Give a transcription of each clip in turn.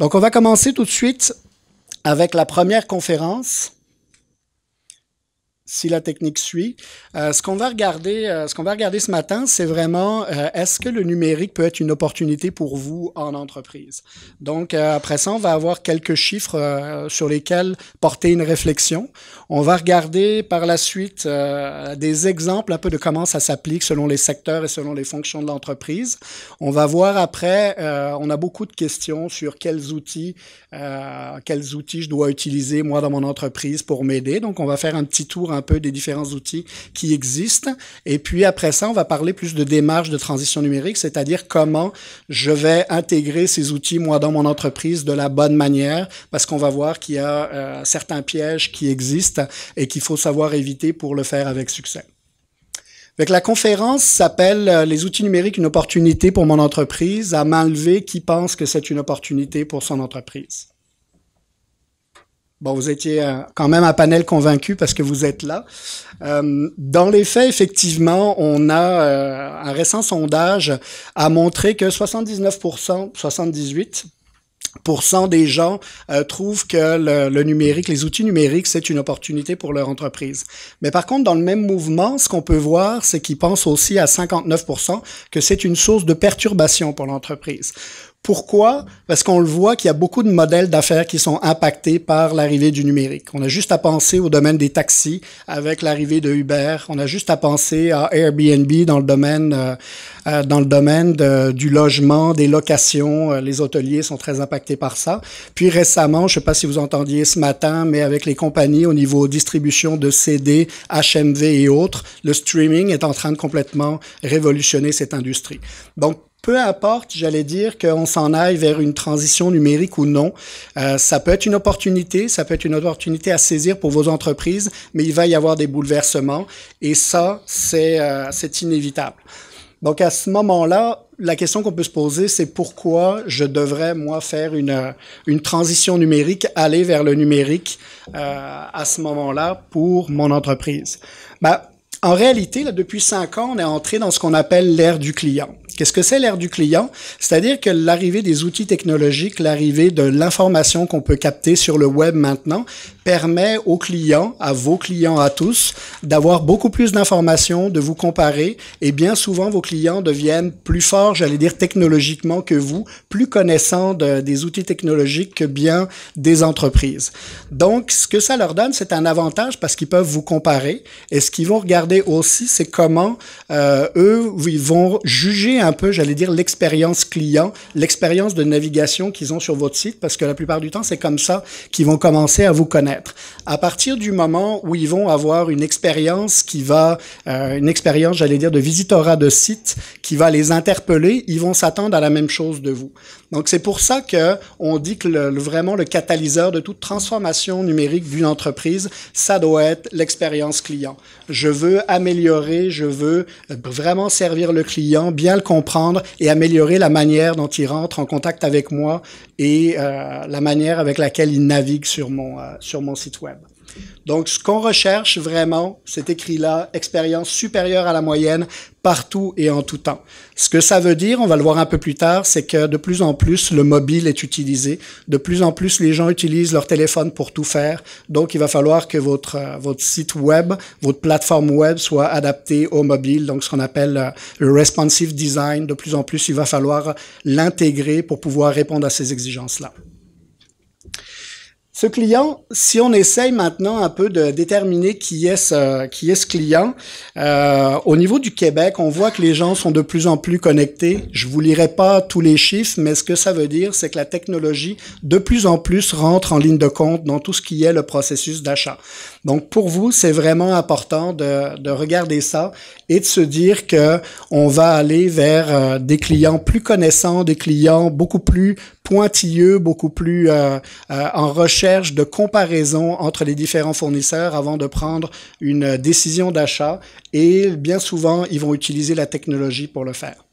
Donc, on va commencer tout de suite avec la première conférence si la technique suit. Euh, ce qu'on va regarder, euh, ce qu'on va regarder ce matin, c'est vraiment euh, est-ce que le numérique peut être une opportunité pour vous en entreprise. Donc après ça, on va avoir quelques chiffres sur lesquels porter une réflexion. On va regarder par la suite des exemples un peu de comment ça s'applique selon les secteurs et selon les fonctions de l'entreprise. On va voir après, on a beaucoup de questions sur quels outils, quels outils je dois utiliser moi dans mon entreprise pour m'aider. Donc on va faire un petit tour un peu des différents outils qui existent. Et puis après ça, on va parler plus de démarche de transition numérique, c'est-à-dire comment je vais intégrer ces outils, moi, dans mon entreprise de la bonne manière, parce qu'on va voir qu'il y a euh, certains pièges qui existent et qu'il faut savoir éviter pour le faire avec succès. avec la conférence s'appelle euh, Les outils numériques, une opportunité pour mon entreprise, à main qui pense que c'est une opportunité pour son entreprise. Bon, vous étiez euh, quand même un panel convaincu parce que vous êtes là. Euh, dans les faits, effectivement, on a euh, un récent sondage a montré que 79%, 78 des gens trouvent que le, le, numérique, les outils numériques, c'est une opportunité pour leur entreprise. Mais par contre, dans le même mouvement, ce qu'on peut voir, c'est qu'ils pensent aussi à 59% que c'est une source de perturbation pour l'entreprise. Pourquoi? Parce qu'on le voit qu'il y a beaucoup de modèles d'affaires qui sont impactés par l'arrivée du numérique. On a juste à penser au domaine des taxis avec l'arrivée de Uber. On a juste à penser à Airbnb dans le domaine, euh, euh, dans le domaine du logement, des locations. Euh, les hôteliers sont très impactés par ça. Puis récemment, je ne sais pas si vous entendiez ce matin, mais avec les compagnies au niveau distribution de CD, HMV et autres, le streaming est en train de complètement révolutionner cette industrie. Donc, peu importe, j'allais dire, qu'on s'en aille vers une transition numérique ou non, euh, ça peut être une opportunité, ça peut être une opportunité à saisir pour vos entreprises, mais il va y avoir des bouleversements et ça, c'est euh, inévitable. Donc à ce moment-là, la question qu'on peut se poser, c'est pourquoi je devrais, moi, faire une, euh, une transition numérique, aller vers le numérique euh, à ce moment-là pour mon entreprise. Bah, en réalité, là, depuis cinq ans, on est entré dans ce qu'on appelle l'ère du client. Qu'est-ce que c'est l'ère du client? C'est-à-dire que l'arrivée des outils technologiques, l'arrivée de l'information qu'on peut capter sur le web maintenant permet aux clients, à vos clients à tous, d'avoir beaucoup plus d'informations, de vous comparer. Et bien souvent, vos clients deviennent plus forts, j'allais dire technologiquement que vous, plus connaissants des outils technologiques que bien des entreprises. Donc, ce que ça leur donne, c'est un avantage parce qu'ils peuvent vous comparer. Et ce qu'ils vont regarder aussi, c'est comment euh, eux, ils vont juger un peu, j'allais dire, l'expérience client, l'expérience de navigation qu'ils ont sur votre site, parce que la plupart du temps, c'est comme ça qu'ils vont commencer à vous connaître. À partir du moment où ils vont avoir une expérience qui va, euh, une expérience, j'allais dire, de visitorat de site qui va les interpeller, ils vont s'attendre à la même chose de vous. Donc c'est pour ça que on dit que le, vraiment le catalyseur de toute transformation numérique d'une entreprise, ça doit être l'expérience client. Je veux améliorer, je veux euh, vraiment servir le client, bien le comprendre et améliorer la manière dont il rentre en contact avec moi et euh, la manière avec laquelle il navigue sur mon euh, sur mon site web. Donc, ce qu'on recherche vraiment, c'est écrit là, expérience supérieure à la moyenne, partout et en tout temps. Ce que ça veut dire, on va le voir un peu plus tard, c'est que de plus en plus, le mobile est utilisé. De plus en plus, les gens utilisent leur téléphone pour tout faire. Donc, il va falloir que votre, euh, votre site web, votre plateforme web soit adaptée au mobile. Donc, ce qu'on appelle euh, le responsive design. De plus en plus, il va falloir l'intégrer pour pouvoir répondre à ces exigences-là. Ce client, si on essaye maintenant un peu de déterminer qui est ce, qui est ce client, euh, au niveau du Québec, on voit que les gens sont de plus en plus connectés. Je vous lirai pas tous les chiffres, mais ce que ça veut dire, c'est que la technologie de plus en plus rentre en ligne de compte dans tout ce qui est le processus d'achat. Donc pour vous, c'est vraiment important de, regarder ça et de se dire que on va aller vers euh, des clients plus connaissants, des clients beaucoup plus pointilleux, beaucoup plus euh, en recherche de comparaison entre les différents fournisseurs avant de prendre une euh, décision d'achat et bien souvent, ils vont utiliser la technologie pour le faire.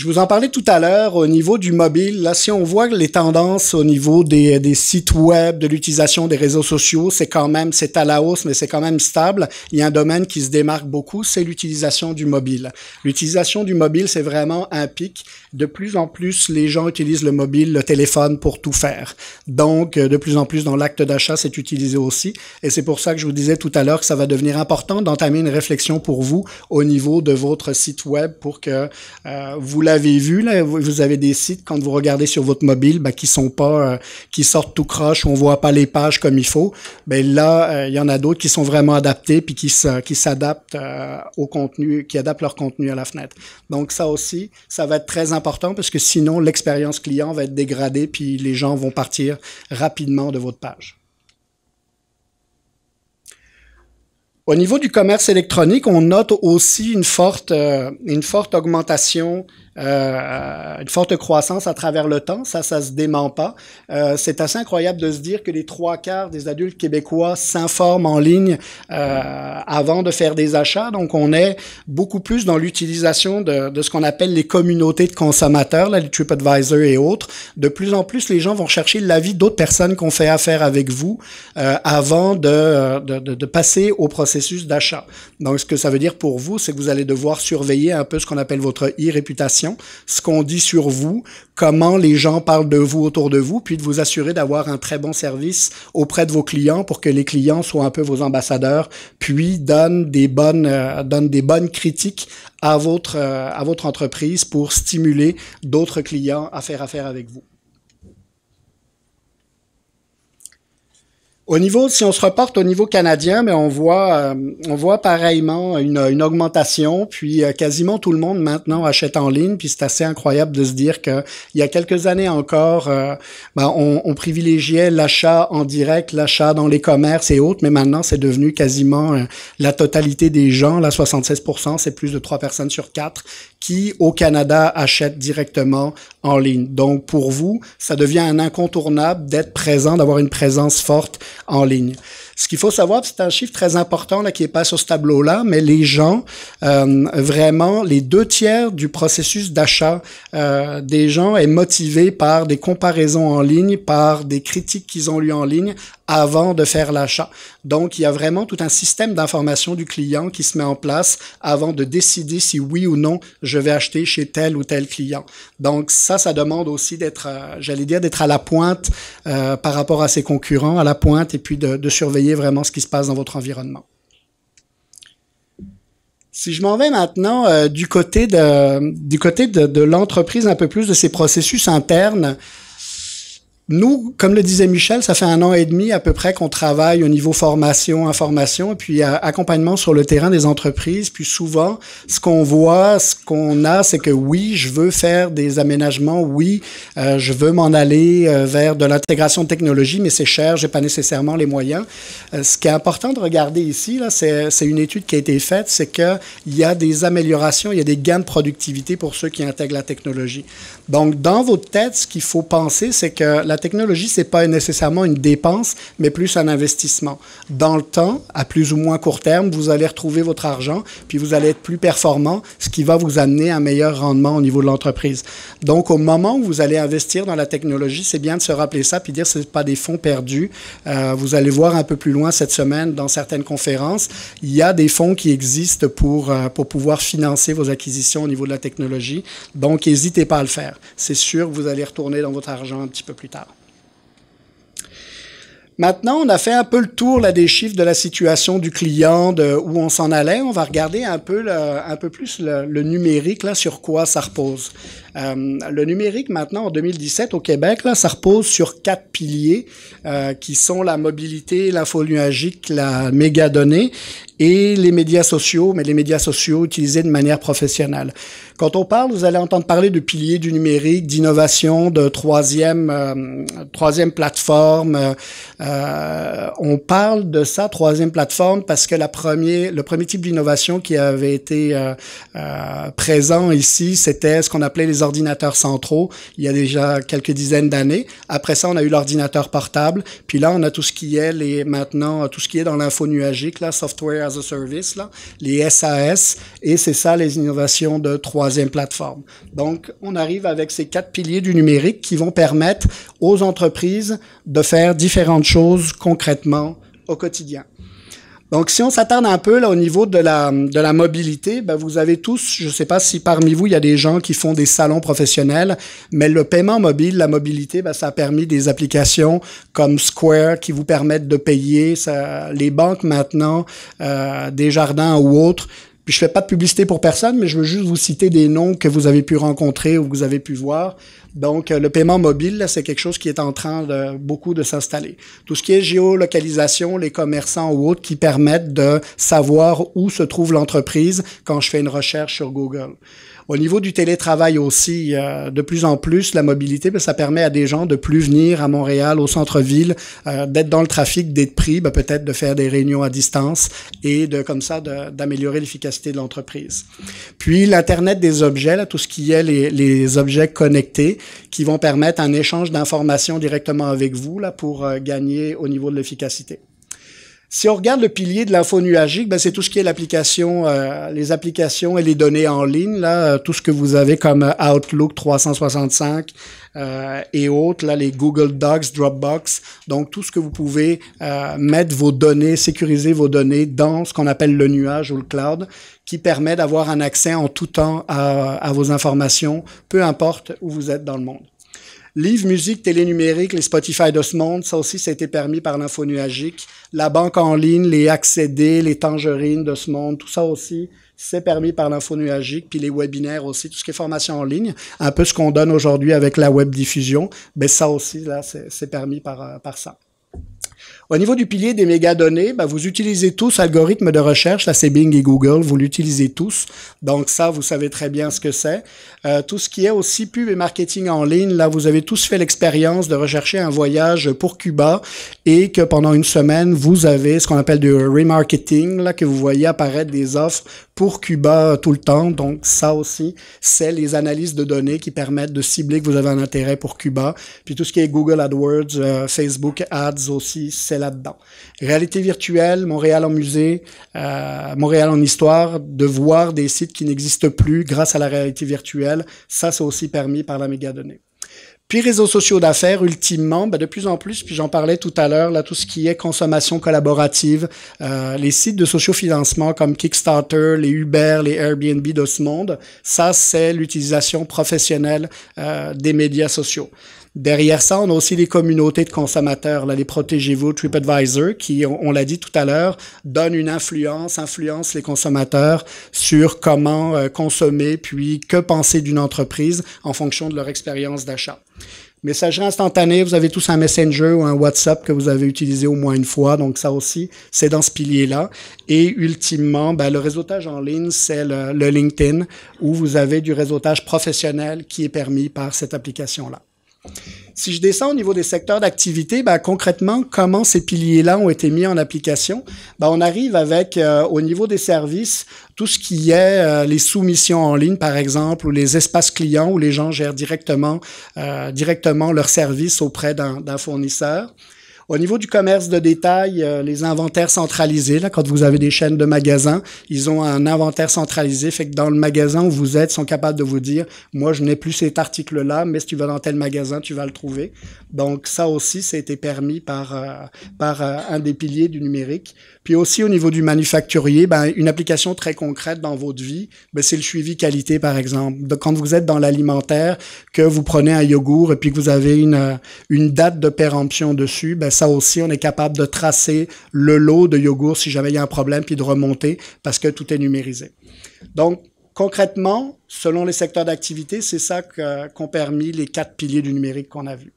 Je vous en parlais tout à l'heure au niveau du mobile. Là, si on voit les tendances au niveau des, sites web, de l'utilisation des réseaux sociaux, c'est quand même, c'est à la hausse, mais c'est quand même stable. Il y a un domaine qui se démarque beaucoup, c'est l'utilisation du mobile. L'utilisation du mobile, c'est vraiment un pic. De plus en plus, les gens utilisent le mobile, le téléphone pour tout faire. Donc, de plus en plus dans l'acte d'achat, c'est utilisé aussi. Et c'est pour ça que je vous disais tout à l'heure que ça va devenir important d'entamer une réflexion pour vous au niveau de votre site web pour que euh, vous vous avez vu, là, vous avez des sites quand vous regardez sur votre mobile, ben, qui sont pas, euh, qui sortent tout croche, on voit pas les pages comme il faut. Ben, là, euh, il y en a d'autres qui sont vraiment adaptés puis qui s'adaptent euh, au contenu, qui adaptent leur contenu à la fenêtre. Donc ça aussi, ça va être très important parce que sinon l'expérience client va être dégradée puis les gens vont partir rapidement de votre page. Au niveau du commerce électronique, on note aussi une forte, une forte augmentation euh, euh, une forte croissance à travers le temps, ça, ça se dément pas. Euh, c'est assez incroyable de se dire que les trois quarts des adultes québécois s'informent en ligne avant de faire des achats. Donc, on est beaucoup plus dans l'utilisation de, ce qu'on appelle les communautés de consommateurs, la les TripAdvisor et autres. De plus en plus, les gens vont chercher l'avis d'autres personnes qu'on fait affaire avec vous avant de, de, passer au processus d'achat. Donc, ce que ça veut dire pour vous, c'est que vous allez devoir surveiller un peu ce qu'on appelle votre e-réputation ce qu'on dit sur vous, comment les gens parlent de vous autour de vous, puis de vous assurer d'avoir un très bon service auprès de vos clients pour que les clients soient un peu vos ambassadeurs, puis donnent des bonnes, euh, des bonnes critiques à votre, euh, à votre entreprise pour stimuler d'autres clients à faire affaire avec vous. Au niveau, si on se reporte au niveau canadien, mais ben, on voit, euh, on voit pareillement une, une augmentation. Puis euh, quasiment tout le monde maintenant achète en ligne. Puis c'est assez incroyable de se dire que il y a quelques années encore, euh, ben, on, on, privilégiait l'achat en direct, l'achat dans les commerces et autres. Mais maintenant, c'est devenu quasiment la totalité des gens. Là, 76%, c'est plus de trois personnes sur quatre qui, au Canada, achètent directement en ligne. Donc pour vous, ça devient un incontournable d'être présent, d'avoir une présence forte en ligne. Ce qu'il faut savoir, c'est un chiffre très important là, qui n'est pas sur ce tableau-là, mais les gens, euh, vraiment, les deux tiers du processus d'achat euh, des gens est motivé par des comparaisons en ligne, par des critiques qu'ils ont lues en ligne avant de faire l'achat. Donc, il y a vraiment tout un système d'information du client qui se met en place avant de décider si oui ou non je vais acheter chez tel ou tel client. Donc, ça, ça demande aussi d'être, euh, j'allais dire, d'être à la pointe par rapport à ses concurrents, à la pointe, et puis de, de surveiller vraiment ce qui se passe dans votre environnement. Si je m'en vais maintenant euh, du côté de, de l'entreprise un peu plus de ses processus internes, nous, comme le disait Michel, ça fait un an et demi à peu près qu'on travaille au niveau formation, information, et puis accompagnement sur le terrain des entreprises. Puis souvent, ce qu'on voit, ce qu'on a, c'est que oui, je veux faire des aménagements, oui, euh, je veux m'en aller euh, vers de l'intégration de technologie, mais c'est cher, j'ai pas nécessairement les moyens. Euh, ce qui est important de regarder ici, là, c'est, une étude qui a été faite, c'est qu'il y a des améliorations, il y a des gains de productivité pour ceux qui intègrent la technologie. Donc, dans votre tête, ce qu'il faut penser, c'est que la technologie, ce n'est pas nécessairement une dépense, mais plus un investissement. Dans le temps, à plus ou moins court terme, vous allez retrouver votre argent, puis vous allez être plus performant, ce qui va vous amener un meilleur rendement au niveau de l'entreprise. Donc, au moment où vous allez investir dans la technologie, c'est bien de se rappeler ça, puis dire que ce n'est pas des fonds perdus. Euh, vous allez voir un peu plus loin cette semaine dans certaines conférences, il y a des fonds qui existent pour, euh, pour pouvoir financer vos acquisitions au niveau de la technologie. Donc, n'hésitez pas à le faire c'est sûr que vous allez retourner dans votre argent un petit peu plus tard. Maintenant, on a fait un peu le tour là, des chiffres de la situation du client, de où on s'en allait. On va regarder un peu, un peu plus le, le numérique, là, sur quoi ça repose. Euh, le numérique, maintenant, en 2017, au Québec, là, ça repose sur quatre piliers euh, qui sont la mobilité, l'info nuagique, la méga-donnée et les médias sociaux, mais les médias sociaux utilisés de manière professionnelle. Quand on parle, vous allez entendre parler de piliers du numérique, d'innovation, de troisième, euh, troisième plateforme. on parle de ça, troisième plateforme, parce que la le premier type d'innovation qui avait été présent ici, c'était ce qu'on appelait les ordinateurs centraux il y a déjà quelques dizaines d'années. Après ça, on a eu l'ordinateur portable. Puis là, on a tout ce qui est les, maintenant, tout ce qui est dans l'info nuagique, là, Software as a Service, là, les SAS. Et c'est ça les innovations de troisième plateforme. Donc, on arrive avec ces quatre piliers du numérique qui vont permettre aux entreprises de faire différentes choses concrètement au quotidien. Donc, si on s'attarde un peu là, au niveau de la, de la mobilité, ben, vous avez tous, je ne sais pas si parmi vous, il y a des gens qui font des salons professionnels, mais le paiement mobile, la mobilité, ben, ça a permis des applications comme Square qui vous permettent de payer. les banques maintenant, euh, des jardins ou autres, puis je fais pas de publicité pour personne, mais je veux juste vous citer des noms que vous avez pu rencontrer ou que vous avez pu voir. Donc, euh, le paiement mobile, c'est quelque chose qui est en train de beaucoup de s'installer. Tout ce qui est géolocalisation, les commerçants ou autres qui permettent de savoir où se trouve l'entreprise quand je fais une recherche sur Google. Au niveau du télétravail aussi, euh, de plus en plus, la mobilité, ben, ça permet à des gens de plus venir à Montréal, au centre-ville, euh, d'être dans le trafic, d'être pris, ben, peut-être de faire des réunions à distance et de comme ça d'améliorer l'efficacité de l'entreprise. Puis l'Internet des objets, là, tout ce qui est les objets connectés, qui vont permettre un échange d'informations directement avec vous là, pour euh, gagner au niveau de l'efficacité. Si on regarde le pilier de l'info nuagique, ben c'est tout ce qui est l'application, euh, les applications et les données en ligne, là, euh, tout ce que vous avez comme euh, Outlook 365 et autres, là, les Google Docs, Dropbox, donc tout ce que vous pouvez mettre vos données, sécuriser vos données dans ce qu'on appelle le nuage ou le cloud, qui permet d'avoir un accès en tout temps à vos informations, peu importe où vous êtes dans le monde. Livre, musique, télénumérique, les Spotify de ce monde, ça aussi, ça a permis par l'info nuagique. La banque en ligne, les accédés, les tangerines de ce monde, tout ça aussi, c'est permis par l'info nuagique, puis les webinaires aussi, tout ce qui est formation en ligne, un peu ce qu'on donne aujourd'hui avec la web diffusion, mais ben ça aussi, là, c'est permis par, euh, par ça. Au niveau du pilier des mégadonnées, ben, vous utilisez tous algorithmes de recherche, là c'est Bing et Google, vous l'utilisez tous. Donc ça, vous savez très bien ce que c'est. Euh, tout ce qui est aussi pub et marketing en ligne, là vous avez tous fait l'expérience de rechercher un voyage pour Cuba et que pendant une semaine, vous avez ce qu'on appelle du remarketing, là que vous voyez apparaître des offres pour Cuba euh, tout le temps. Donc ça aussi, c'est les analyses de données qui permettent de cibler que vous avez un intérêt pour Cuba. Puis tout ce qui est Google AdWords, euh, Facebook Ads aussi, c'est là-dedans. Réalité virtuelle, Montréal en musée, euh, Montréal en histoire, de voir des sites qui n'existent plus grâce à la réalité virtuelle, ça c'est aussi permis par la méga-donnée. Puis réseaux sociaux d'affaires, ultimement, ben, de plus en plus, puis j'en parlais tout à l'heure, là, tout ce qui est consommation collaborative, euh, les sites de financement comme Kickstarter, les Uber, les Airbnb de ce monde, ça, c'est l'utilisation professionnelle euh, des médias sociaux. Derrière ça, on a aussi les communautés de consommateurs, là, les Protégez-vous, TripAdvisor, qui, on, l'a dit tout à l'heure, donne une influence, influence les consommateurs sur comment euh, consommer, puis que penser d'une entreprise en fonction de leur expérience d'achat. Messagerie instantanée, vous avez tous un Messenger ou un WhatsApp que vous avez utilisé au moins une fois, donc ça aussi, c'est dans ce pilier-là. Et ultimement, ben, le réseautage en ligne, c'est le LinkedIn, où vous avez du réseautage professionnel qui est permis par cette application-là. Si je descends au niveau des secteurs d'activité, ben, concrètement, comment ces piliers-là ont été mis en application? Ben, on arrive avec, euh, au niveau des services, tout ce qui est euh, les soumissions en ligne, par exemple, ou les espaces clients où les gens gèrent directement, euh, directement leurs services auprès d'un fournisseur. Au niveau du commerce de détail, euh, les inventaires centralisés, là, quand vous avez des chaînes de magasins, ils ont un inventaire centralisé, fait que dans le magasin où vous êtes, sont capables de vous dire, moi, je n'ai plus cet article-là, mais si tu vas dans tel magasin, tu vas le trouver. Donc, ça aussi, ça a été permis par, euh, par euh, un des piliers du numérique. Puis aussi, au niveau du manufacturier, ben, une application très concrète dans votre vie, ben, c'est le suivi qualité, par exemple. quand vous êtes dans l'alimentaire, que vous prenez un yogourt et puis que vous avez une, une date de péremption dessus, ben, ça aussi, on est capable de tracer le lot de yogourt si jamais il y a un problème, puis de remonter parce que tout est numérisé. Donc, concrètement, selon les secteurs d'activité, c'est ça qu'ont permis les quatre piliers du numérique qu'on a vu.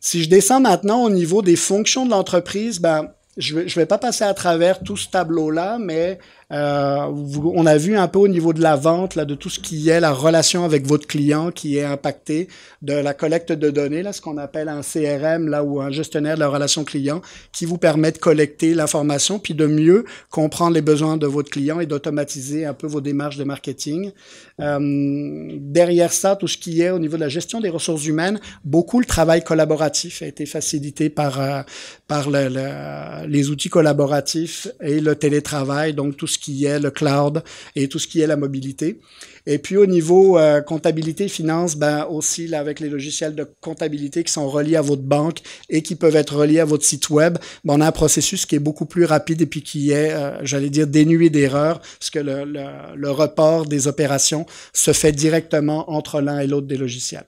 Si je descends maintenant au niveau des fonctions de l'entreprise, ben, je ne vais, pas passer à travers tout ce tableau-là, mais euh, on a vu un peu au niveau de la vente, là, de tout ce qui est la relation avec votre client qui est impacté, de la collecte de données, là, ce qu'on appelle un CRM, là, ou un gestionnaire de la relation client, qui vous permet de collecter l'information, puis de mieux comprendre les besoins de votre client et d'automatiser un peu vos démarches de marketing. Euh, derrière ça, tout ce qui est au niveau de la gestion des ressources humaines, beaucoup le travail collaboratif a été facilité par, euh, par le, les outils collaboratifs et le télétravail, donc tout ce qui est le cloud et tout ce qui est la mobilité. Et puis au niveau euh, comptabilité, finance, ben aussi avec les logiciels de comptabilité qui sont reliés à votre banque et qui peuvent être reliés à votre site web, ben, on a un processus qui est beaucoup plus rapide et puis qui est, euh, j'allais dire, dénué d'erreurs, puisque le, le report des opérations se fait directement entre l'un et l'autre des logiciels.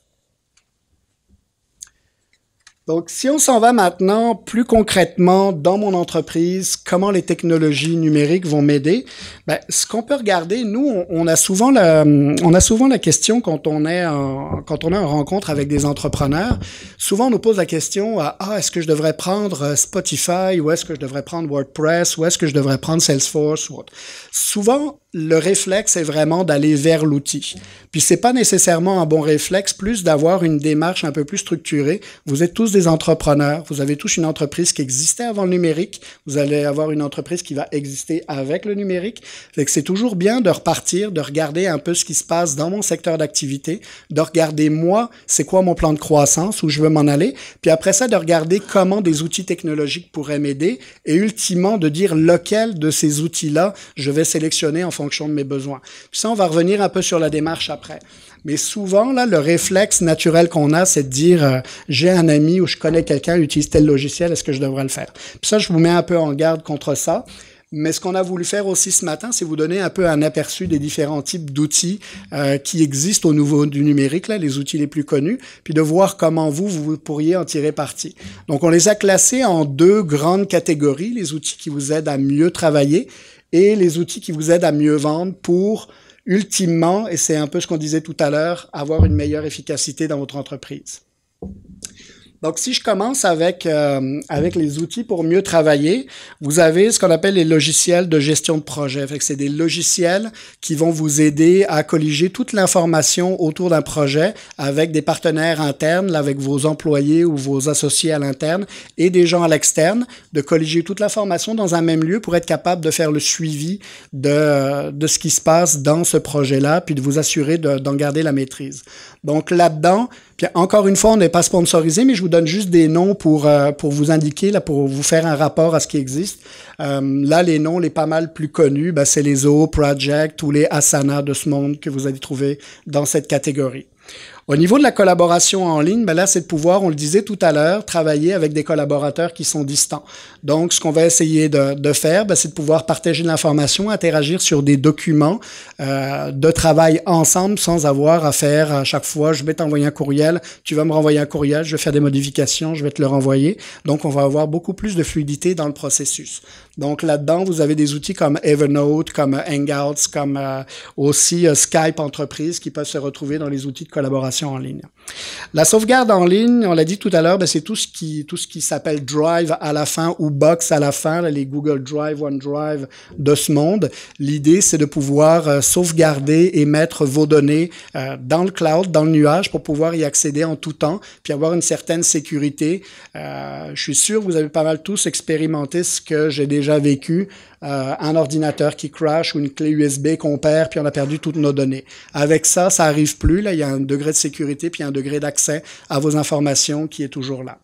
Donc, si on s'en va maintenant plus concrètement dans mon entreprise, comment les technologies numériques vont m'aider, ben, ce qu'on peut regarder, nous, on, a souvent la, on a souvent la question quand on est en, quand on est une rencontre avec des entrepreneurs, souvent on nous pose la question euh, ah est-ce que je devrais prendre euh, Spotify ou est-ce que je devrais prendre WordPress ou est-ce que je devrais prendre Salesforce ou autre. Souvent le réflexe est vraiment d'aller vers l'outil. Puis c'est pas nécessairement un bon réflexe, plus d'avoir une démarche un peu plus structurée. Vous êtes tous des entrepreneurs, vous avez tous une entreprise qui existait avant le numérique, vous allez avoir une entreprise qui va exister avec le numérique. que c'est toujours bien de repartir, de regarder un peu ce qui se passe dans mon secteur d'activité, de regarder moi, c'est quoi mon plan de croissance, où je veux m'en aller, puis après ça de regarder comment des outils technologiques pourraient m'aider et ultimement de dire lequel de ces outils-là je vais sélectionner en fonction de mes besoins. Puis ça, on va revenir un peu sur la démarche après. Mais souvent, là, le réflexe naturel qu'on a, c'est de dire euh, j'ai un ami ou je connais quelqu'un, utilise tel logiciel, est-ce que je devrais le faire Puis ça, je vous mets un peu en garde contre ça. Mais ce qu'on a voulu faire aussi ce matin, c'est vous donner un peu un aperçu des différents types d'outils euh, qui existent au niveau du numérique, les outils les plus connus, puis de voir comment vous, vous pourriez en tirer parti. Donc, on les a classés en deux grandes catégories, les outils qui vous aident à mieux travailler, et les outils qui vous aident à mieux vendre pour ultimement, et c'est un peu ce qu'on disait tout à l'heure, avoir une meilleure efficacité dans votre entreprise. Donc, si je commence avec, euh, avec les outils pour mieux travailler, vous avez ce qu'on appelle les logiciels de gestion de projet. c'est des logiciels qui vont vous aider à colliger toute l'information autour d'un projet avec des partenaires internes, avec vos employés ou vos associés à l'interne et des gens à l'externe, de colliger toute l'information dans un même lieu pour être capable de faire le suivi de, ce qui se passe dans ce projet-là, puis de vous assurer d'en garder la maîtrise. Donc, là-dedans, encore une fois, on n'est pas sponsorisé, mais je vous donne juste des noms pour, euh, pour vous indiquer, là, pour vous faire un rapport à ce qui existe. Euh, là, les noms les pas mal plus connus, ben, c'est les O Project ou les Asana de ce monde que vous allez trouver dans cette catégorie. Au niveau de la collaboration en ligne, ben là, c'est de pouvoir, on le disait tout à l'heure, travailler avec des collaborateurs qui sont distants. Donc, ce qu'on va essayer de, faire, ben, c'est de pouvoir partager de l'information, interagir sur des documents euh, de travail ensemble sans avoir à faire à chaque fois, je vais t'envoyer un courriel, tu vas me renvoyer un courriel, je vais faire des modifications, je vais te le renvoyer. Donc, on va avoir beaucoup plus de fluidité dans le processus. Donc là-dedans, vous avez des outils comme Evernote, comme Hangouts, comme euh, aussi euh, Skype Entreprise qui peuvent se retrouver dans les outils de collaboration en ligne. La sauvegarde en ligne, on l'a dit tout à l'heure, ben, c'est tout ce qui tout ce qui s'appelle Drive à la fin ou Box à la fin, les Google Drive, OneDrive de ce monde. L'idée, c'est de pouvoir euh, sauvegarder et mettre vos données dans le cloud, dans le nuage, pour pouvoir y accéder en tout temps, puis avoir une certaine sécurité. je suis sûr, vous avez pas mal tous expérimenté ce que j'ai déjà déjà vécu euh, un ordinateur qui crash ou une clé USB qu'on perd, puis on a perdu toutes nos données. Avec ça, ça arrive plus. Là, il y a un degré de sécurité, puis un degré d'accès à vos informations qui est toujours là.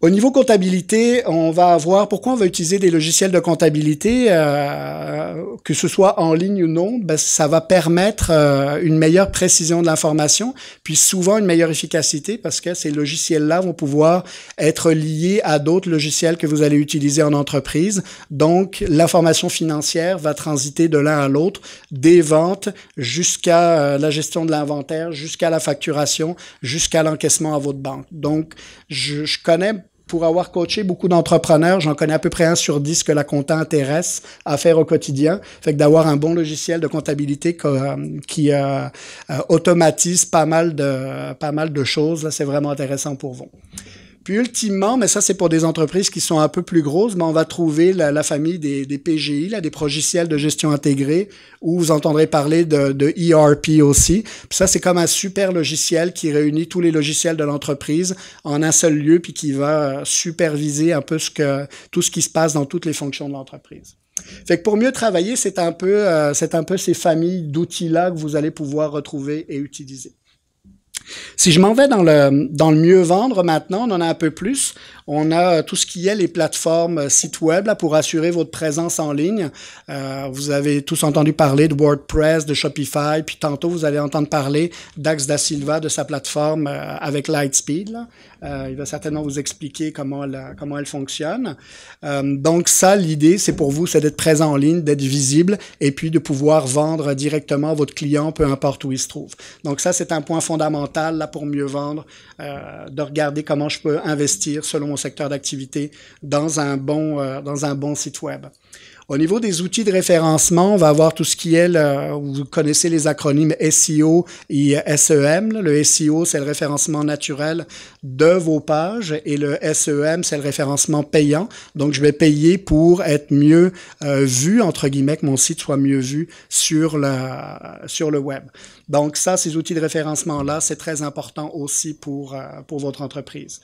Au niveau comptabilité, on va voir pourquoi on va utiliser des logiciels de comptabilité, euh, que ce soit en ligne ou non, ben, ça va permettre euh, une meilleure précision de l'information, puis souvent une meilleure efficacité parce que ces logiciels-là vont pouvoir être liés à d'autres logiciels que vous allez utiliser en entreprise. Donc, l'information financière va transiter de l'un à l'autre, des ventes jusqu'à euh, la gestion de l'inventaire, jusqu'à la facturation, jusqu'à l'encaissement à votre banque. Donc, je, je connais pour avoir coaché beaucoup d'entrepreneurs, j'en connais à peu près un sur dix que la compta intéresse à faire au quotidien. Fait que d'avoir un bon logiciel de comptabilité euh, qui euh, euh, automatise pas mal de, pas mal de choses, là, c'est vraiment intéressant pour vous. Puis ultimement, mais ça c'est pour des entreprises qui sont un peu plus grosses, mais on va trouver la, famille des, PGI, des progiciels de gestion intégrée, où vous entendrez parler de, ERP e aussi. ça c'est comme un super logiciel qui réunit tous les logiciels de l'entreprise en un seul lieu, puis qui va euh, superviser un peu tout ce qui se passe dans toutes les fonctions de l'entreprise. Fait pour mieux travailler, c'est un peu, euh, c'est un peu ces familles d'outils-là que vous allez pouvoir retrouver et utiliser. Si je m'en vais dans le, mieux vendre maintenant, on en a un peu plus. On a euh, tout ce qui est les plateformes euh, sites web là, pour assurer votre présence en ligne. Euh, vous avez tous entendu parler de WordPress, de Shopify, puis tantôt vous allez entendre parler d'Ax da Silva, de sa plateforme avec Lightspeed. il va certainement vous expliquer comment elle, fonctionne. donc ça, l'idée, c'est pour vous, c'est d'être présent en ligne, d'être visible et puis de pouvoir vendre directement à votre client, peu importe où il se trouve. Donc ça, c'est un point fondamental là, pour mieux vendre, de regarder comment je peux investir selon secteur d'activité dans un bon, euh, dans un bon site web. Au niveau des outils de référencement, on va avoir tout ce qui est, vous connaissez les acronymes SEO et SEM. Le SEO, c'est le référencement naturel de vos pages et le SEM, c'est le référencement payant. Donc, je vais payer pour être mieux euh, vu, entre guillemets, que mon site soit mieux vu sur le, sur le web. Donc, ça, ces outils de référencement-là, c'est très important aussi pour, euh, pour votre entreprise.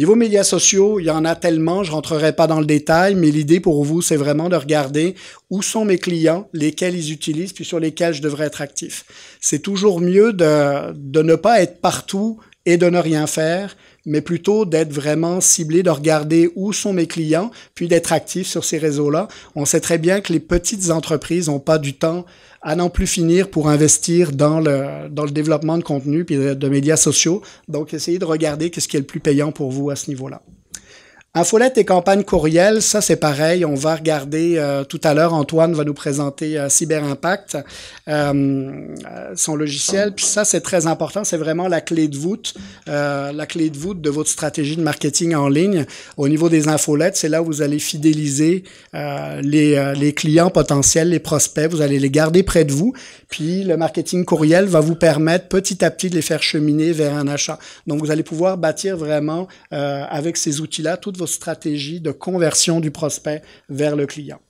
Niveau médias sociaux, il y en a tellement, je rentrerai pas dans le détail, mais l'idée pour vous, c'est vraiment de regarder où sont mes clients, lesquels ils utilisent, puis sur lesquels je devrais être actif. C'est toujours mieux de, de ne pas être partout et de ne rien faire, mais plutôt d'être vraiment ciblé, de regarder où sont mes clients, puis d'être actif sur ces réseaux-là. On sait très bien que les petites entreprises n'ont pas du temps à n'en plus finir pour investir dans le, dans le développement de contenu puis de, de médias sociaux. Donc, essayez de regarder qu'est-ce qui est le plus payant pour vous à ce niveau-là. Infolette et campagne courriel, ça c'est pareil. On va regarder euh, tout à l'heure. Antoine va nous présenter CyberImpact, euh, Cyber Impact, euh, son logiciel. Puis ça c'est très important. C'est vraiment la clé de voûte, la clé de voûte de votre stratégie de marketing en ligne. Au niveau des infolettes, c'est là où vous allez fidéliser les, les clients potentiels, les prospects. Vous allez les garder près de vous. Puis le marketing courriel va vous permettre petit à petit de les faire cheminer vers un achat. Donc vous allez pouvoir bâtir vraiment avec ces outils-là toute vos stratégies de conversion du prospect vers le client.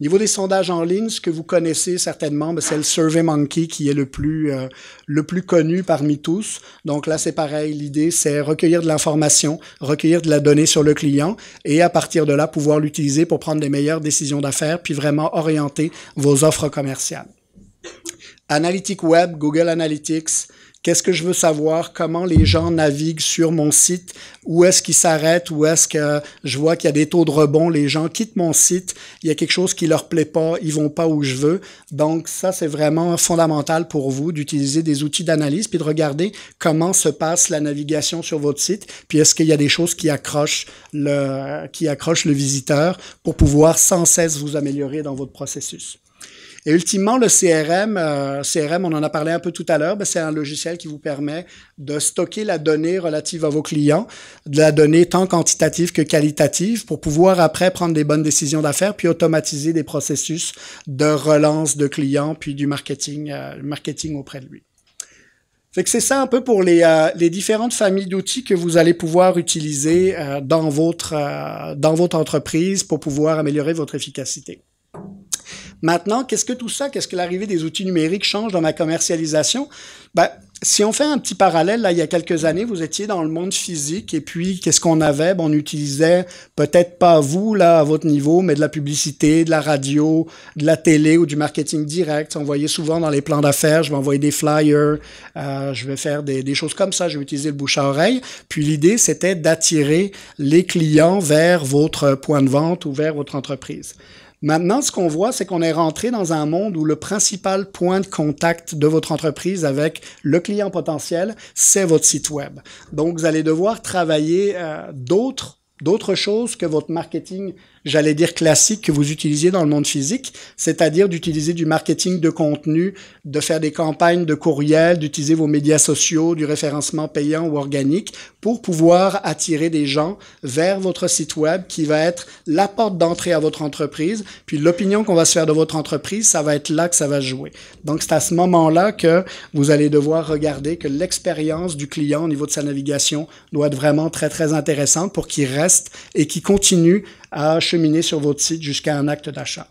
niveau des sondages en ligne, ce que vous connaissez certainement, ben, c'est le Monkey qui est le plus, euh, le plus connu parmi tous. Donc là, c'est pareil. L'idée, c'est recueillir de l'information, recueillir de la donnée sur le client et à partir de là, pouvoir l'utiliser pour prendre des meilleures décisions d'affaires puis vraiment orienter vos offres commerciales. Analytics Web, Google Analytics, Qu'est-ce que je veux savoir? Comment les gens naviguent sur mon site? Où est-ce qu'ils s'arrêtent? Où est-ce que je vois qu'il y a des taux de rebond? Les gens quittent mon site. Il y a quelque chose qui leur plaît pas. Ils vont pas où je veux. Donc, ça, c'est vraiment fondamental pour vous d'utiliser des outils d'analyse puis de regarder comment se passe la navigation sur votre site. Puis est-ce qu'il y a des choses qui accrochent le, qui accrochent le visiteur pour pouvoir sans cesse vous améliorer dans votre processus? Et ultimement, le CRM, euh, CRM, on en a parlé un peu tout à l'heure, ben, c'est un logiciel qui vous permet de stocker la donnée relative à vos clients, de la donnée tant quantitative que qualitative pour pouvoir après prendre des bonnes décisions d'affaires puis automatiser des processus de relance de clients puis du marketing, euh, marketing auprès de lui. que c'est ça un peu pour euh, les, différentes familles d'outils que vous allez pouvoir utiliser dans, votre, dans votre entreprise pour pouvoir améliorer votre efficacité. Maintenant, qu'est-ce que tout ça, qu'est-ce que l'arrivée des outils numériques change dans ma commercialisation? Ben, si on fait un petit parallèle, là, il y a quelques années, vous étiez dans le monde physique et puis qu'est-ce qu'on avait? Ben, on utilisait peut-être pas vous, là, à votre niveau, mais de la publicité, de la radio, de la télé ou du marketing direct. On voyait souvent dans les plans d'affaires, je vais envoyer des flyers, euh, je vais faire des, choses comme ça, je vais utiliser le bouche à oreille. Puis l'idée, c'était d'attirer les clients vers votre point de vente ou vers votre entreprise. Maintenant, ce qu'on voit, c'est qu'on est rentré dans un monde où le principal point de contact de votre entreprise avec le client potentiel, c'est votre site web. Donc, vous allez devoir travailler euh, d'autres d'autres choses que votre marketing j'allais dire classique que vous utilisiez dans le monde physique, c'est-à-dire d'utiliser du marketing de contenu, de faire des campagnes de courriel, d'utiliser vos médias sociaux, du référencement payant ou organique pour pouvoir attirer des gens vers votre site web qui va être la porte d'entrée à votre entreprise, puis l'opinion qu'on va se faire de votre entreprise, ça va être là que ça va jouer. Donc c'est à ce moment-là que vous allez devoir regarder que l'expérience du client au niveau de sa navigation doit être vraiment très très intéressante pour qu'il reste et qu'il continue à cheminer sur votre site jusqu'à un acte d'achat.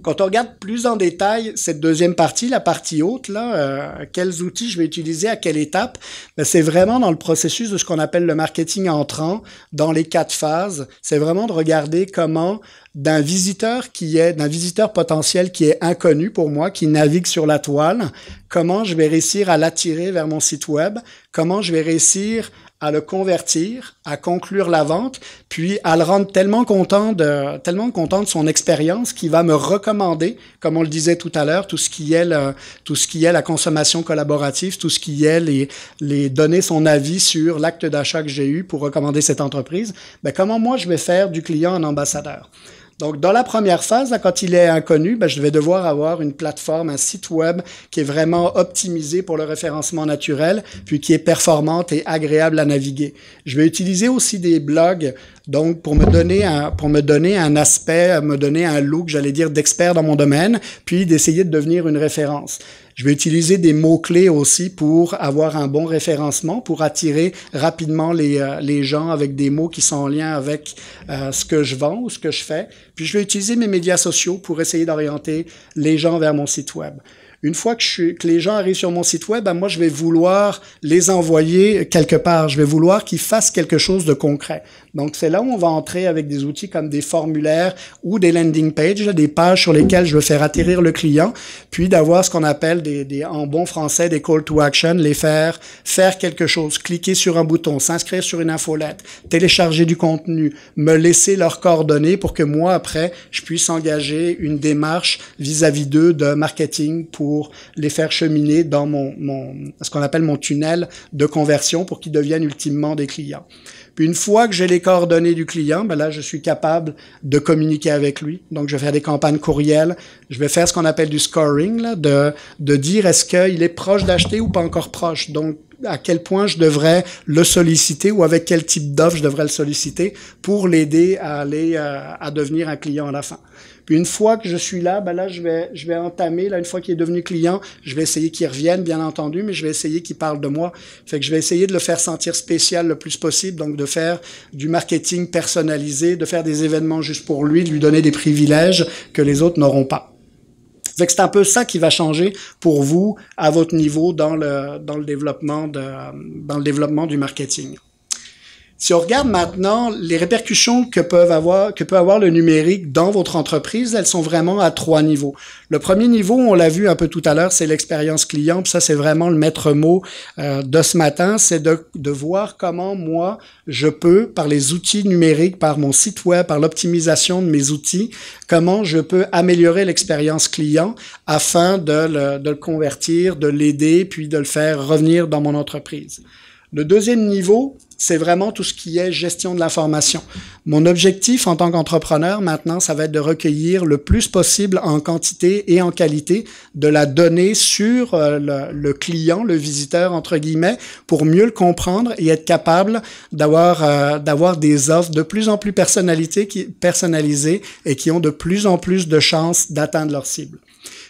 Quand on regarde plus en détail cette deuxième partie, la partie haute, là, euh, quels outils je vais utiliser à quelle étape, ben, c'est vraiment dans le processus de ce qu'on appelle le marketing entrant, dans les quatre phases. C'est vraiment de regarder comment d'un visiteur qui est, d'un visiteur potentiel qui est inconnu pour moi, qui navigue sur la toile, comment je vais réussir à l'attirer vers mon site web, comment je vais réussir à le convertir, à conclure la vente, puis à le rendre tellement content de, tellement content de son expérience qu'il va me recommander, comme on le disait tout à l'heure, tout ce qui est tout ce qui est la consommation collaborative, tout ce qui est les, les donner son avis sur l'acte d'achat que j'ai eu pour recommander cette entreprise. Mais ben, comment moi je vais faire du client un ambassadeur? Donc, dans la première phase, quand il est inconnu, ben, je vais devoir avoir une plateforme, un site web qui est vraiment optimisé pour le référencement naturel, puis qui est performante et agréable à naviguer. Je vais utiliser aussi des blogs, donc pour me donner un, pour me donner un aspect, me donner un look, j'allais dire, d'expert dans mon domaine, puis d'essayer de devenir une référence. Je vais utiliser des mots-clés aussi pour avoir un bon référencement, pour attirer rapidement les, euh, gens avec des mots qui sont en lien avec euh, ce que je vends ou ce que je fais. Puis je vais utiliser mes médias sociaux pour essayer d'orienter les gens vers mon site web. Une fois que, je que les gens arrivent sur mon site web, ben moi, je vais vouloir les envoyer quelque part. Je vais vouloir qu'ils fassent quelque chose de concret. Donc, c'est là où on va entrer avec des outils comme des formulaires ou des landing pages, des pages sur lesquelles je veux faire atterrir le client, puis d'avoir ce qu'on appelle des, en bon français, des call to action, les faire faire quelque chose, cliquer sur un bouton, s'inscrire sur une infolette, télécharger du contenu, me laisser leurs coordonnées pour que moi, après, je puisse engager une démarche vis-à-vis d'eux de marketing pour pour les faire cheminer dans mon, ce qu'on appelle mon tunnel de conversion pour qu'ils deviennent ultimement des clients. Puis une fois que j'ai les coordonnées du client, ben là, je suis capable de communiquer avec lui. Donc, je vais faire des campagnes courriel. Je vais faire ce qu'on appelle du scoring, de, de dire est-ce qu'il est proche d'acheter ou pas encore proche. Donc, à quel point je devrais le solliciter ou avec quel type d'offre je devrais le solliciter pour l'aider à aller euh, à devenir un client à la fin une fois que je suis là, ben là, je vais, je vais entamer, là, une fois qu'il est devenu client, je vais essayer qu'il revienne, bien entendu, mais je vais essayer qu'il parle de moi. Fait que je vais essayer de le faire sentir spécial le plus possible, donc de faire du marketing personnalisé, de faire des événements juste pour lui, de lui donner des privilèges que les autres n'auront pas. c'est un peu ça qui va changer pour vous à votre niveau dans le, dans le développement de, dans le développement du marketing. Si on regarde maintenant les répercussions que, peuvent avoir, que peut avoir le numérique dans votre entreprise, elles sont vraiment à trois niveaux. Le premier niveau, on l'a vu un peu tout à l'heure, c'est l'expérience client. ça, c'est vraiment le maître mot euh, de ce matin, c'est de, voir comment moi, je peux, par les outils numériques, par mon site web, par l'optimisation de mes outils, comment je peux améliorer l'expérience client afin de le convertir, de l'aider, puis de le faire revenir dans mon entreprise. Le deuxième niveau, c'est vraiment tout ce qui est gestion de l'information. Mon objectif en tant qu'entrepreneur maintenant, ça va être de recueillir le plus possible en quantité et en qualité de la donnée sur euh, le, client, le visiteur entre guillemets, pour mieux le comprendre et être capable d'avoir euh, d'avoir des offres de plus en plus personnalisées et qui ont de plus en plus de chances d'atteindre leur cible.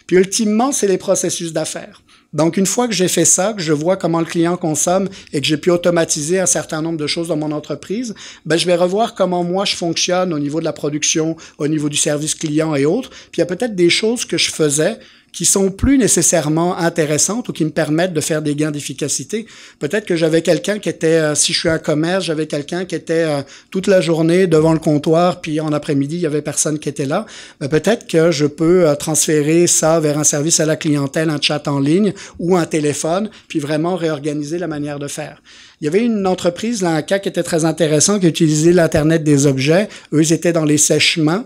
Puis ultimement, c'est les processus d'affaires. Donc, une fois que j'ai fait ça, que je vois comment le client consomme et que j'ai pu automatiser un certain nombre de choses dans mon entreprise, ben, je vais revoir comment moi je fonctionne au niveau de la production, au niveau du service client et autres. Puis il y a peut-être des choses que je faisais qui sont plus nécessairement intéressantes ou qui me permettent de faire des gains d'efficacité. Peut-être que j'avais quelqu'un qui était, euh, si je suis un commerce, j'avais quelqu'un qui était euh, toute la journée devant le comptoir, puis en après-midi, il y avait personne qui était là. Ben, peut-être que je peux euh, transférer ça vers un service à la clientèle, un chat en ligne ou un téléphone, puis vraiment réorganiser la manière de faire. Il y avait une entreprise, là, un cas qui était très intéressant, qui utilisait l'Internet des objets. Eux, ils étaient dans les sèchements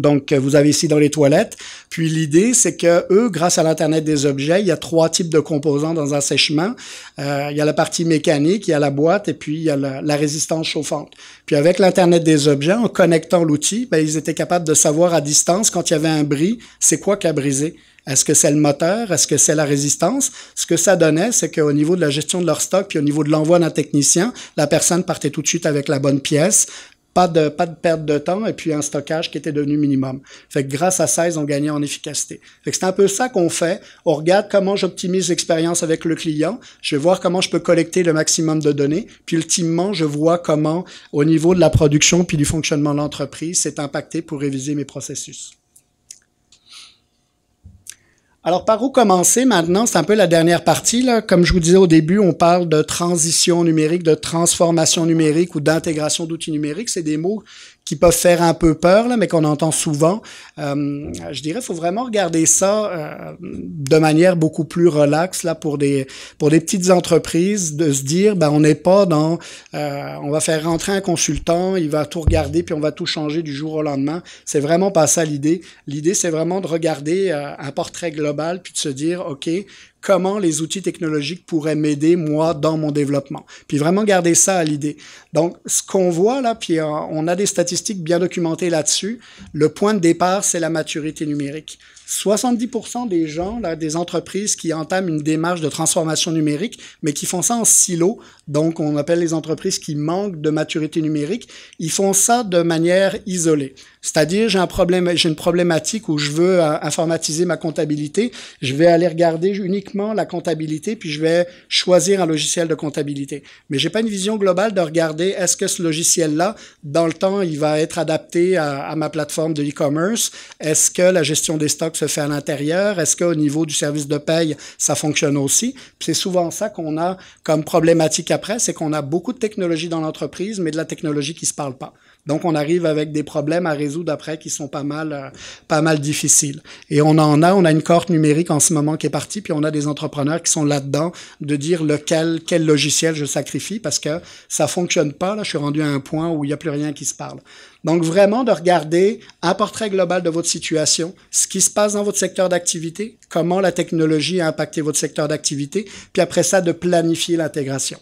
donc, euh, vous avez ici dans les toilettes. Puis l'idée, c'est que eux, grâce à l'Internet des objets, il y a trois types de composants dans un séchement. Euh, il y a la partie mécanique, il y a la boîte et puis il y a la, résistance chauffante. Puis avec l'Internet des objets, en connectant l'outil, ben, ils étaient capables de savoir à distance quand il y avait un bris, c'est quoi qui a brisé. Est-ce que c'est le moteur? Est-ce que c'est la résistance? Ce que ça donnait, c'est qu'au niveau de la gestion de leur stock, puis au niveau de l'envoi d'un technicien, la personne partait tout de suite avec la bonne pièce, pas de, pas de perte de temps et puis un stockage qui était devenu minimum. Fait que grâce à 16, on gagnait en efficacité. c'est un peu ça qu'on fait. On regarde comment j'optimise l'expérience avec le client. Je vais voir comment je peux collecter le maximum de données. Puis ultimement, je vois comment, au niveau de la production puis du fonctionnement de l'entreprise, c'est impacté pour réviser mes processus. Alors, par où commencer maintenant? C'est un peu la dernière partie. Là. Comme je vous disais au début, on parle de transition numérique, de transformation numérique ou d'intégration d'outils numériques. C'est des mots qui peuvent faire un peu peur, là, mais qu'on entend souvent. Euh, je dirais, faut vraiment regarder ça euh, de manière beaucoup plus relaxe là pour des pour des petites entreprises, de se dire, ben on n'est pas dans, euh, on va faire rentrer un consultant, il va tout regarder puis on va tout changer du jour au lendemain. C'est vraiment pas ça l'idée. L'idée, c'est vraiment de regarder un portrait global puis de se dire, ok, comment les outils technologiques pourraient m'aider, moi, dans mon développement. Puis vraiment garder ça à l'idée. Donc, ce qu'on voit là, puis euh, on a des statistiques bien documentées là-dessus, le point de départ, c'est la maturité numérique. 70% des gens, des entreprises qui entament une démarche de transformation numérique, mais qui font ça en silo, donc on appelle les entreprises qui manquent de maturité numérique, ils font ça de manière isolée. C'est-à-dire, j'ai un problème, j'ai une problématique où je veux euh, informatiser ma comptabilité, je vais aller regarder uniquement la comptabilité, puis je vais choisir un logiciel de comptabilité. Mais j'ai pas une vision globale de regarder est-ce que ce logiciel-là, dans le temps, il va être adapté à, ma plateforme de e-commerce. Est-ce que la gestion des stocks se fait à l'intérieur? Est-ce qu'au niveau du service de paye, ça fonctionne aussi? C'est souvent ça qu'on a comme problématique après, c'est qu'on a beaucoup de technologies dans l'entreprise, mais de la technologie qui se parle pas. Donc, on arrive avec des problèmes à résoudre après qui sont pas mal, euh, pas mal difficiles. Et on en a, on a une cohorte numérique en ce moment qui est partie, puis on a des entrepreneurs qui sont là-dedans de dire lequel, quel logiciel je sacrifie parce que ça fonctionne pas. Là, je suis rendu à un point où il n'y a plus rien qui se parle. Donc, vraiment de regarder un portrait global de votre situation, ce qui se passe dans votre secteur d'activité, comment la technologie a impacté votre secteur d'activité, puis après ça, de planifier l'intégration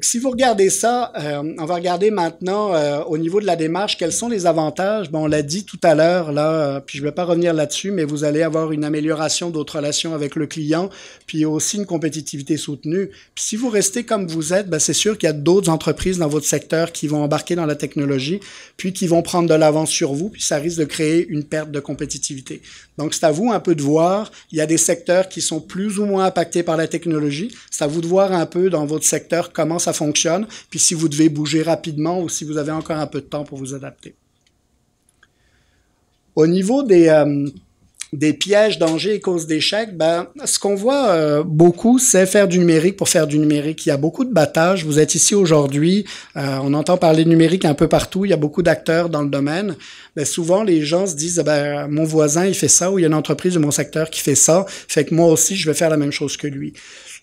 si vous regardez ça, euh, on va regarder maintenant euh, au niveau de la démarche, quels sont les avantages. Bon, on l'a dit tout à l'heure, là, euh, puis je ne vais pas revenir là-dessus, mais vous allez avoir une amélioration d'autres relations avec le client, puis aussi une compétitivité soutenue. Puis si vous restez comme vous êtes, ben, c'est sûr qu'il y a d'autres entreprises dans votre secteur qui vont embarquer dans la technologie, puis qui vont prendre de l'avance sur vous, puis ça risque de créer une perte de compétitivité. Donc, c'est à vous un peu de voir. Il y a des secteurs qui sont plus ou moins impactés par la technologie. C'est à vous de voir un peu dans votre secteur comment ça fonctionne, puis si vous devez bouger rapidement ou si vous avez encore un peu de temps pour vous adapter. Au niveau des, euh, des pièges, dangers et causes d'échecs, ben, ce qu'on voit euh, beaucoup, c'est faire du numérique pour faire du numérique. Il y a beaucoup de battages. Vous êtes ici aujourd'hui, euh, on entend parler de numérique un peu partout, il y a beaucoup d'acteurs dans le domaine. Mais ben, souvent, les gens se disent, ben, mon voisin, il fait ça, ou il y a une entreprise de mon secteur qui fait ça, fait que moi aussi, je vais faire la même chose que lui.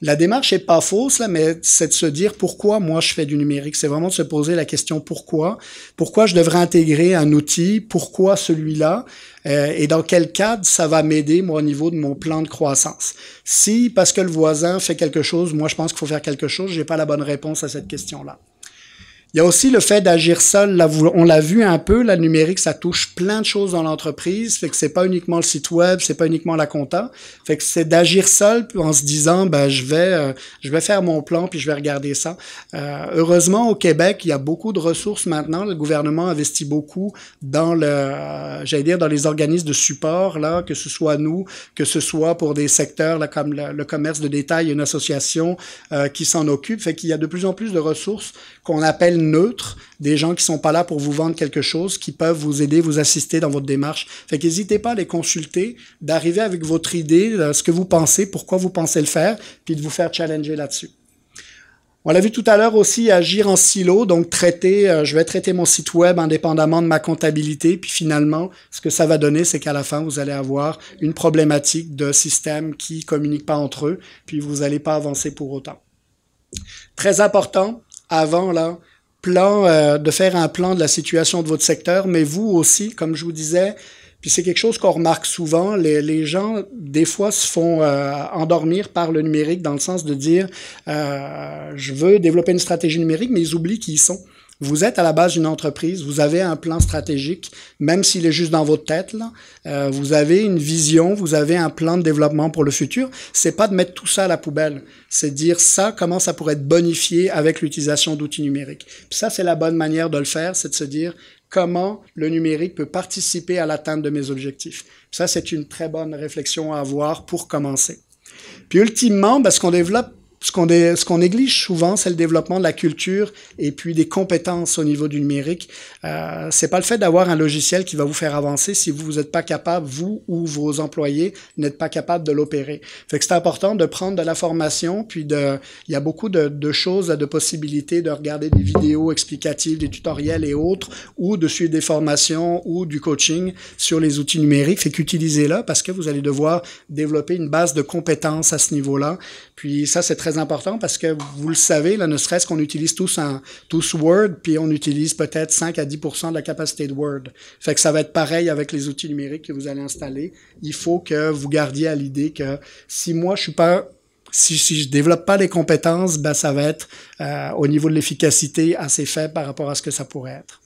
La démarche est pas fausse, là, mais c'est de se dire pourquoi moi je fais du numérique. C'est vraiment de se poser la question pourquoi. Pourquoi je devrais intégrer un outil? Pourquoi celui-là? Euh, et dans quel cadre ça va m'aider, moi, au niveau de mon plan de croissance? Si, parce que le voisin fait quelque chose, moi je pense qu'il faut faire quelque chose, j'ai pas la bonne réponse à cette question-là. Il y a aussi le fait d'agir seul. Là, on l'a vu un peu, la numérique, ça touche plein de choses dans l'entreprise. Fait que c'est pas uniquement le site web, c'est pas uniquement la compta. Fait que c'est d'agir seul en se disant, ben, je vais, euh, je vais faire mon plan puis je vais regarder ça. Euh, heureusement, au Québec, il y a beaucoup de ressources maintenant. Le gouvernement investit beaucoup dans le, euh, j'allais dire, dans les organismes de support là, que ce soit nous, que ce soit pour des secteurs là, comme le, le commerce de détail, une association euh, qui s'en occupe. Fait qu'il y a de plus en plus de ressources qu'on appelle neutres, des gens qui sont pas là pour vous vendre quelque chose, qui peuvent vous aider, vous assister dans votre démarche. Fait qu'hésitez pas à les consulter, d'arriver avec votre idée, euh, ce que vous pensez, pourquoi vous pensez le faire, puis de vous faire challenger là-dessus. On l'a vu tout à l'heure aussi, agir en silo, donc traiter, euh, je vais traiter mon site web indépendamment de ma comptabilité, puis finalement, ce que ça va donner, c'est qu'à la fin, vous allez avoir une problématique de système qui communique pas entre eux, puis vous n'allez pas avancer pour autant. Très important, avant là, plan, euh, de faire un plan de la situation de votre secteur, mais vous aussi, comme je vous disais, puis c'est quelque chose qu'on remarque souvent, les, les, gens, des fois, se font euh, endormir par le numérique dans le sens de dire, euh, je veux développer une stratégie numérique, mais ils oublient qui ils sont. Vous êtes à la base d'une entreprise, vous avez un plan stratégique, même s'il est juste dans votre tête. Euh, vous avez une vision, vous avez un plan de développement pour le futur. C'est pas de mettre tout ça à la poubelle. C'est dire ça, comment ça pourrait être bonifié avec l'utilisation d'outils numériques. ça, c'est la bonne manière de le faire, c'est de se dire comment le numérique peut participer à l'atteinte de mes objectifs. Ça, c'est une très bonne réflexion à avoir pour commencer. Puis ultimement, parce qu'on développe ce qu'on, néglige souvent, c'est le développement de la culture et puis des compétences au niveau du numérique. Euh, c'est pas le fait d'avoir un logiciel qui va vous faire avancer si vous n'êtes pas capable, vous ou vos employés n'êtes pas capable de l'opérer. Fait que c'est important de prendre de la formation, puis de, il y a beaucoup de, choses, de possibilités de regarder des vidéos explicatives, des tutoriels et autres, ou de suivre des formations ou du coaching sur les outils numériques. Fait qu'utilisez-la parce que vous allez devoir développer une base de compétences à ce niveau-là. Puis ça, c'est très important parce que vous le savez, là, ne serait-ce qu'on utilise tous, un, tous Word, puis on utilise peut-être 5 à 10 de la capacité de Word. Fait que ça va être pareil avec les outils numériques que vous allez installer. Il faut que vous gardiez à l'idée que si moi, je suis pas si, je développe pas les compétences, ben, ça va être euh, au niveau de l'efficacité assez faible par rapport à ce que ça pourrait être.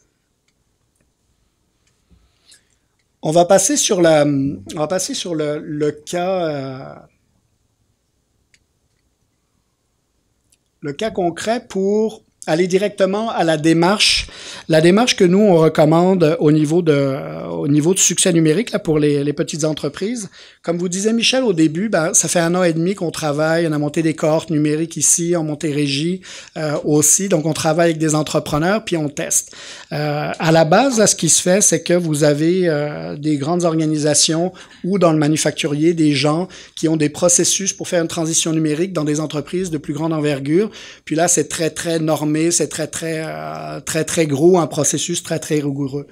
On va passer sur, la, on passer sur le, cas euh, le cas concret pour aller directement à la démarche, la démarche que nous, on recommande au niveau de, euh, au niveau du succès numérique là, pour les, petites entreprises. Comme vous disait Michel au début, ben, ça fait un an et demi qu'on travaille, on a monté des cohortes numériques ici, en monté Régie euh, aussi, donc on travaille avec des entrepreneurs, puis on teste. Euh, à la base, ce qui se fait, c'est que vous avez des grandes organisations ou dans le manufacturier, des gens qui ont des processus pour faire une transition numérique dans des entreprises de plus grande envergure. Puis là, c'est très, très normé c'est très très euh, très très gros, un processus très très rigoureux.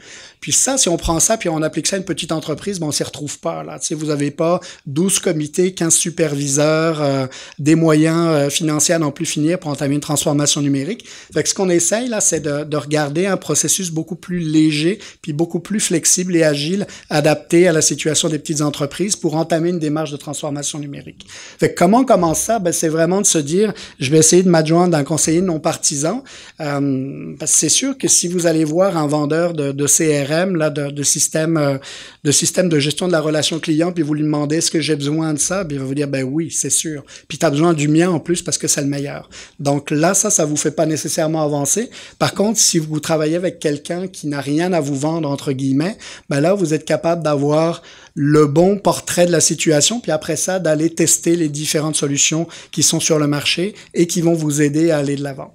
Puis ça, si on prend ça, puis on applique ça à une petite entreprise, ben on s'y retrouve pas. Là. Tu vous n'avez pas 12 comités, 15 superviseurs, euh, des moyens euh, financiers à n'en plus finir pour entamer une transformation numérique. Fait que ce qu'on essaye, là, c'est de, de, regarder un processus beaucoup plus léger, puis beaucoup plus flexible et agile, adapté à la situation des petites entreprises pour entamer une démarche de transformation numérique. Fait comment on commence ça? Ben, c'est vraiment de se dire, je vais essayer de m'adjoindre d'un conseiller non partisan. Euh, parce que c'est sûr que si vous allez voir un vendeur de, de CRM, là, de, système, euh, de système de gestion de la relation client, puis vous lui demandez est-ce que j'ai besoin de ça, puis il va vous dire ben oui, c'est sûr. Puis tu as besoin du mien en plus parce que c'est le meilleur. Donc là, ça, ça vous fait pas nécessairement avancer. Par contre, si vous travaillez avec quelqu'un qui n'a rien à vous vendre, entre guillemets, ben là, vous êtes capable d'avoir le bon portrait de la situation, puis après ça, d'aller tester les différentes solutions qui sont sur le marché et qui vont vous aider à aller de l'avant.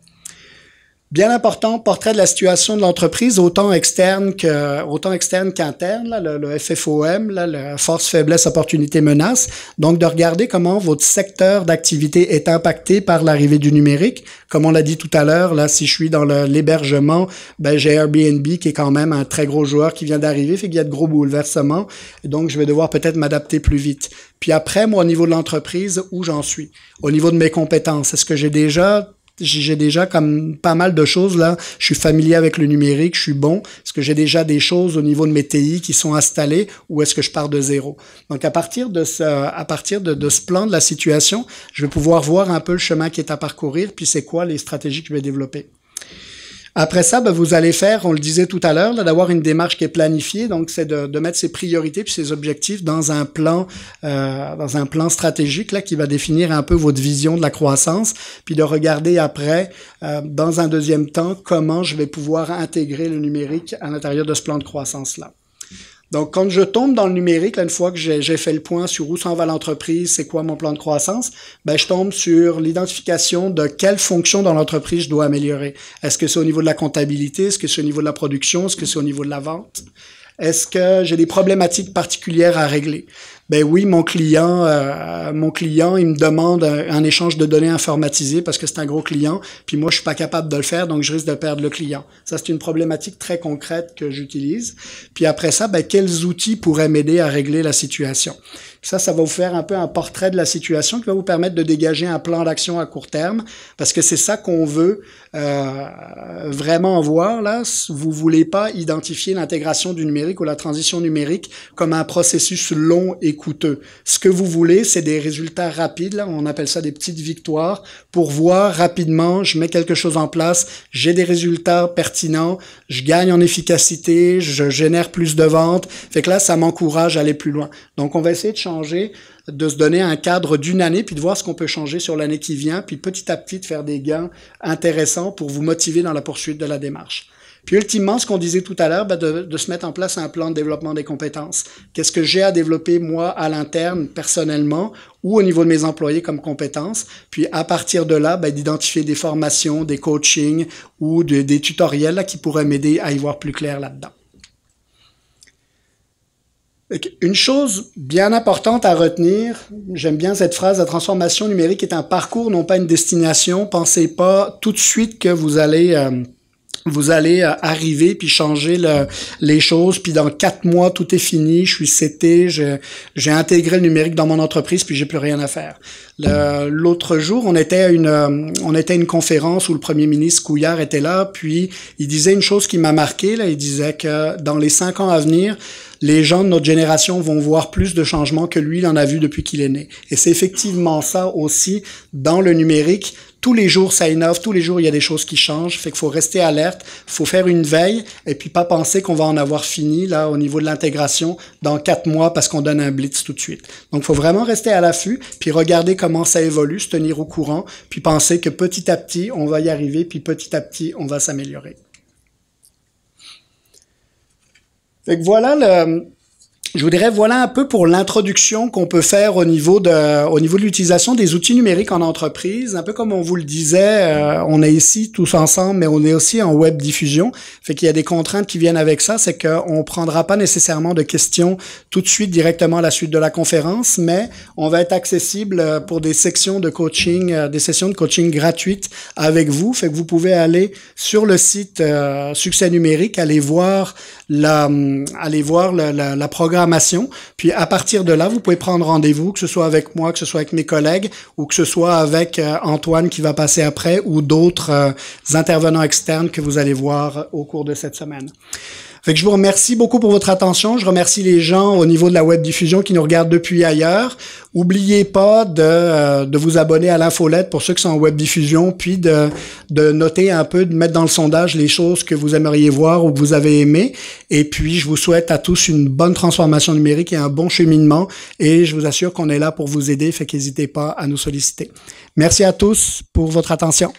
Bien important, portrait de la situation de l'entreprise, autant externe que autant externe qu'interne, le, FFOM, là, la force, faiblesse, opportunité, menace. Donc, de regarder comment votre secteur d'activité est impacté par l'arrivée du numérique. Comme on l'a dit tout à l'heure, là, si je suis dans l'hébergement, ben, j'ai Airbnb qui est quand même un très gros joueur qui vient d'arriver, fait qu'il y a de gros bouleversements. donc, je vais devoir peut-être m'adapter plus vite. Puis après, moi, au niveau de l'entreprise, où j'en suis, au niveau de mes compétences, est-ce que j'ai déjà j'ai déjà comme pas mal de choses là. Je suis familier avec le numérique, je suis bon. Est-ce que j'ai déjà des choses au niveau de mes TI qui sont installées ou est-ce que je pars de zéro Donc à partir de ce, à partir de ce plan de la situation, je vais pouvoir voir un peu le chemin qui est à parcourir, puis c'est quoi les stratégies que je vais développer. Après ça, ben, vous allez faire, on le disait tout à l'heure, d'avoir une démarche qui est planifiée. Donc, c'est de, mettre ses priorités puis ses objectifs dans un plan, euh, dans un plan stratégique là qui va définir un peu votre vision de la croissance, puis de regarder après, euh, dans un deuxième temps, comment je vais pouvoir intégrer le numérique à l'intérieur de ce plan de croissance là. Donc, quand je tombe dans le numérique, une fois que j'ai fait le point sur où s'en va l'entreprise, c'est quoi mon plan de croissance, ben, je tombe sur l'identification de quelle fonction dans l'entreprise je dois améliorer. Est-ce que c'est au niveau de la comptabilité? Est-ce que c'est au niveau de la production? Est-ce que c'est au niveau de la vente? Est-ce que j'ai des problématiques particulières à régler? Ben oui, mon client, euh, mon client, il me demande un, échange de données informatisées parce que c'est un gros client, puis moi je suis pas capable de le faire, donc je risque de perdre le client. Ça c'est une problématique très concrète que j'utilise. Puis après ça, ben, quels outils pourraient m'aider à régler la situation Ça, ça va vous faire un peu un portrait de la situation qui va vous permettre de dégager un plan d'action à court terme parce que c'est ça qu'on veut euh, vraiment voir là. Vous voulez pas identifier l'intégration du numérique ou la transition numérique comme un processus long et coûteux. Ce que vous voulez, c'est des résultats rapides. On appelle ça des petites victoires pour voir rapidement. Je mets quelque chose en place, j'ai des résultats pertinents, je gagne en efficacité, je génère plus de ventes. Fait que là, ça m'encourage à aller plus loin. Donc, on va essayer de changer de se donner un cadre d'une année, puis de voir ce qu'on peut changer sur l'année qui vient, puis petit à petit de faire des gains intéressants pour vous motiver dans la poursuite de la démarche. Puis ultimement, ce qu'on disait tout à l'heure, ben, de, se mettre en place un plan de développement des compétences. Qu'est-ce que j'ai à développer moi à l'interne, personnellement, ou au niveau de mes employés comme compétences. Puis à partir de là, bah, d'identifier des formations, des coachings ou des tutoriels qui pourraient m'aider à y voir plus clair là-dedans. Une chose bien importante à retenir, j'aime bien cette phrase, la transformation numérique est un parcours, non pas une destination. Pensez pas tout de suite que vous allez... Euh, vous allez euh, arriver puis changer les choses puis dans quatre mois tout est fini je suis cété, j'ai intégré le numérique dans mon entreprise puis j'ai plus rien à faire l'autre jour on était à une euh, on était une conférence où le premier ministre Couillard était là puis il disait une chose qui m'a marqué là il disait que dans les cinq ans à venir les gens de notre génération vont voir plus de changements que lui, il en a vu depuis qu'il est né. Et c'est effectivement ça aussi dans le numérique. Tous les jours, ça innove, tous les jours, il y a des choses qui changent. Fait qu'il faut rester alerte, faut faire une veille et puis pas penser qu'on va en avoir fini, là, au niveau de l'intégration, dans quatre mois parce qu'on donne un blitz tout de suite. Donc, faut vraiment rester à l'affût, puis regarder comment ça évolue, se tenir au courant, puis penser que petit à petit, on va y arriver, puis petit à petit, on va s'améliorer. Fait que voilà le, je vous dirais, voilà un peu pour l'introduction qu'on peut faire au niveau de, au niveau de l'utilisation des outils numériques en entreprise. Un peu comme on vous le disait, euh, on est ici tous ensemble, mais on est aussi en web diffusion. Fait qu'il y a des contraintes qui viennent avec ça, c'est qu'on prendra pas nécessairement de questions tout de suite directement à la suite de la conférence, mais on va être accessible euh, pour des sections de coaching, euh, des sessions de coaching gratuites avec vous. Fait que vous pouvez aller sur le site Succès Numérique, aller voir la, hum, aller voir la programme puis à partir de là, vous pouvez prendre rendez-vous, que ce soit avec moi, que ce soit avec mes collègues, ou que ce soit avec euh, Antoine qui va passer après, ou d'autres euh, intervenants externes que vous allez voir au cours de cette semaine. Fait que je vous remercie beaucoup pour votre attention. Je remercie les gens au niveau de la web diffusion qui nous regardent depuis ailleurs. Oubliez pas de, euh, de vous abonner à l'infolette pour ceux qui sont en web diffusion, puis de, de noter un peu, de mettre dans le sondage les choses que vous aimeriez voir ou que vous avez aimé. Et puis, je vous souhaite à tous une bonne transformation numérique et un bon cheminement. Et je vous assure qu'on est là pour vous aider. Fait qu'hésitez pas à nous solliciter. Merci à tous pour votre attention.